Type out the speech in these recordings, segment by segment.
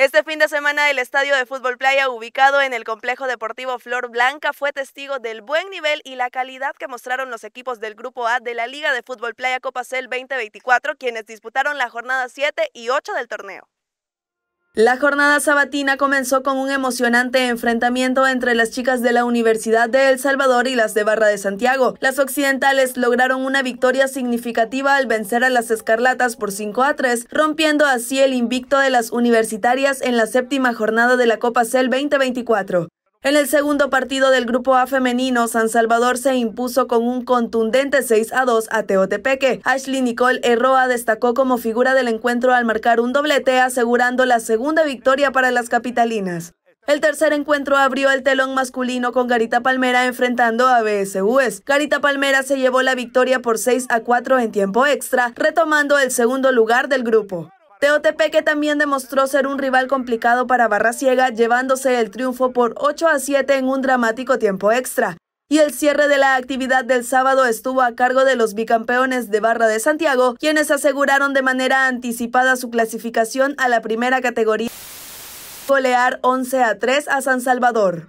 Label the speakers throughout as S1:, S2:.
S1: Este fin de semana el estadio de fútbol playa ubicado en el complejo deportivo Flor Blanca fue testigo del buen nivel y la calidad que mostraron los equipos del Grupo A de la Liga de Fútbol Playa Copa CEL 2024, quienes disputaron la jornada 7 y 8 del torneo. La jornada sabatina comenzó con un emocionante enfrentamiento entre las chicas de la Universidad de El Salvador y las de Barra de Santiago. Las occidentales lograron una victoria significativa al vencer a las escarlatas por 5 a 3, rompiendo así el invicto de las universitarias en la séptima jornada de la Copa CEL 2024. En el segundo partido del Grupo A femenino, San Salvador se impuso con un contundente 6 a 2 a Teotepeque. Ashley Nicole Erroa destacó como figura del encuentro al marcar un doblete, asegurando la segunda victoria para las capitalinas. El tercer encuentro abrió el telón masculino con Garita Palmera enfrentando a BSUS. Garita Palmera se llevó la victoria por 6 a 4 en tiempo extra, retomando el segundo lugar del grupo. Teotepeque también demostró ser un rival complicado para Barra Ciega, llevándose el triunfo por 8 a 7 en un dramático tiempo extra. Y el cierre de la actividad del sábado estuvo a cargo de los bicampeones de Barra de Santiago, quienes aseguraron de manera anticipada su clasificación a la primera categoría. Golear 11 a 3 a San Salvador.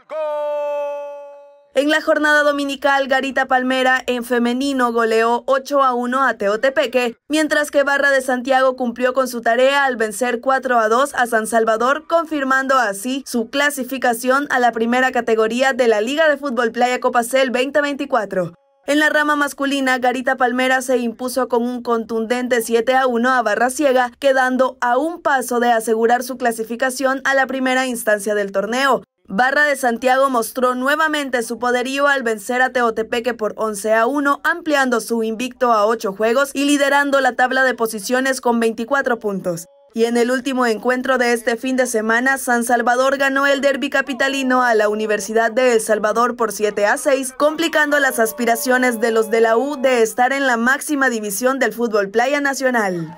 S1: En la jornada dominical, Garita Palmera en femenino goleó 8 a 1 a Teotepeque, mientras que Barra de Santiago cumplió con su tarea al vencer 4 a 2 a San Salvador, confirmando así su clasificación a la primera categoría de la Liga de Fútbol Playa Copacel 2024. En la rama masculina, Garita Palmera se impuso con un contundente 7 a 1 a Barra Ciega, quedando a un paso de asegurar su clasificación a la primera instancia del torneo. Barra de Santiago mostró nuevamente su poderío al vencer a Teotepeque por 11 a 1, ampliando su invicto a 8 juegos y liderando la tabla de posiciones con 24 puntos. Y en el último encuentro de este fin de semana, San Salvador ganó el derby capitalino a la Universidad de El Salvador por 7 a 6, complicando las aspiraciones de los de la U de estar en la máxima división del fútbol playa nacional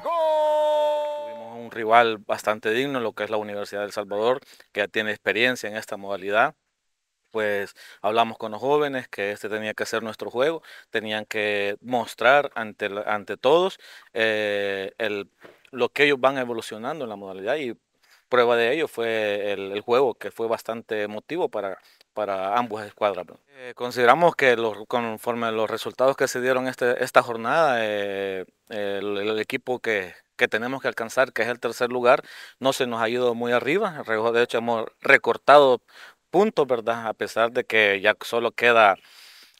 S2: rival bastante digno, lo que es la Universidad del Salvador, que ya tiene experiencia en esta modalidad pues hablamos con los jóvenes que este tenía que ser nuestro juego, tenían que mostrar ante, ante todos eh, el, lo que ellos van evolucionando en la modalidad y prueba de ello fue el, juego que fue bastante emotivo para, para ambas escuadras. Eh, consideramos que los, conforme a los resultados que se dieron este, esta jornada, eh, el, el, equipo que, que tenemos que alcanzar, que es el tercer lugar, no se nos ha ido muy arriba. De hecho, hemos recortado puntos, ¿verdad? A pesar de que ya solo queda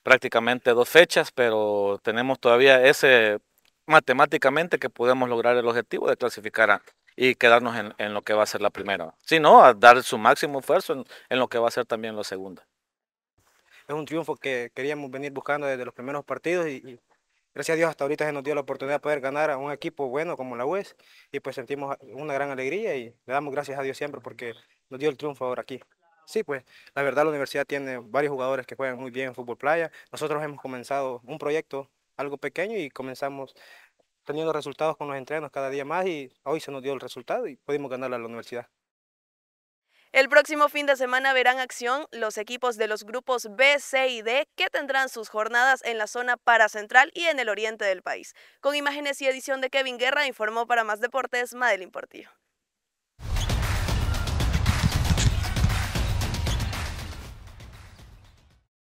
S2: prácticamente dos fechas, pero tenemos todavía ese matemáticamente que podemos lograr el objetivo de clasificar y quedarnos en, lo que va a ser la primera. Si no, a dar su máximo esfuerzo en, lo que va a ser también la segunda.
S3: Es un triunfo que queríamos venir buscando desde los primeros partidos y Gracias a Dios hasta ahorita se nos dio la oportunidad de poder ganar a un equipo bueno como la UES y pues sentimos una gran alegría y le damos gracias a Dios siempre porque nos dio el triunfo ahora aquí. Sí, pues la verdad la universidad tiene varios jugadores que juegan muy bien en fútbol playa. Nosotros hemos comenzado un proyecto algo pequeño y comenzamos teniendo resultados con los entrenos cada día más y hoy se nos dio el resultado y pudimos ganar a la universidad.
S1: El próximo fin de semana verán acción los equipos de los grupos B, C y D que tendrán sus jornadas en la zona para central y en el oriente del país. Con imágenes y edición de Kevin Guerra informó para más deportes Madeline Portillo.